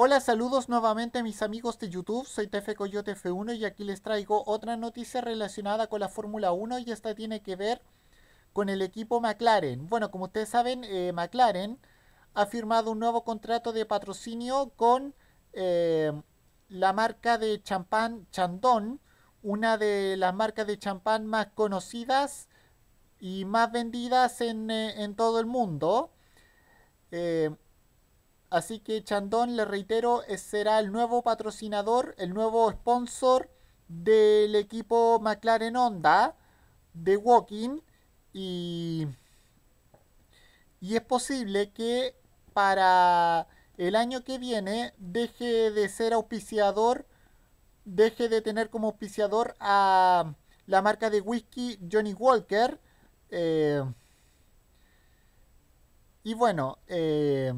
Hola, saludos nuevamente a mis amigos de YouTube, soy TF Coyote F1 y aquí les traigo otra noticia relacionada con la Fórmula 1 y esta tiene que ver con el equipo McLaren. Bueno, como ustedes saben, eh, McLaren ha firmado un nuevo contrato de patrocinio con eh, la marca de champán Chandon, una de las marcas de champán más conocidas y más vendidas en, eh, en todo el mundo. Así que Chandon, le reitero, eh, será el nuevo patrocinador, el nuevo sponsor del equipo McLaren Honda de Walking. Y, y es posible que para el año que viene deje de ser auspiciador, deje de tener como auspiciador a la marca de whisky Johnny Walker. Eh, y bueno, eh,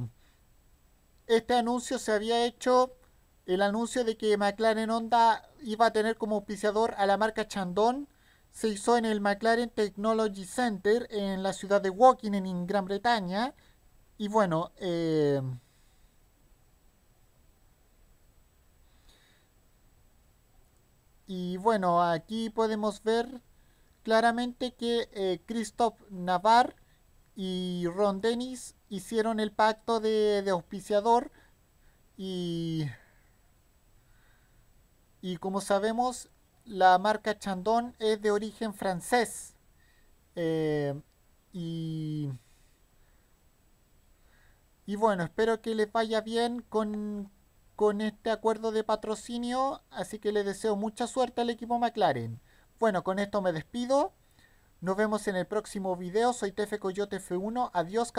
este anuncio se había hecho el anuncio de que McLaren Honda iba a tener como auspiciador a la marca Chandon se hizo en el McLaren Technology Center en la ciudad de Woking en Gran Bretaña y bueno eh, y bueno aquí podemos ver claramente que eh, Christoph Navar Navarre y Ron Dennis hicieron el pacto de, auspiciador y, como sabemos la marca Chandon es de origen francés eh, y, bueno, espero que les vaya bien con, con este acuerdo de patrocinio, así que les deseo mucha suerte al equipo McLaren. Bueno, con esto me despido. Nos vemos en el próximo video. Soy Tefe Coyote F1. Adiós.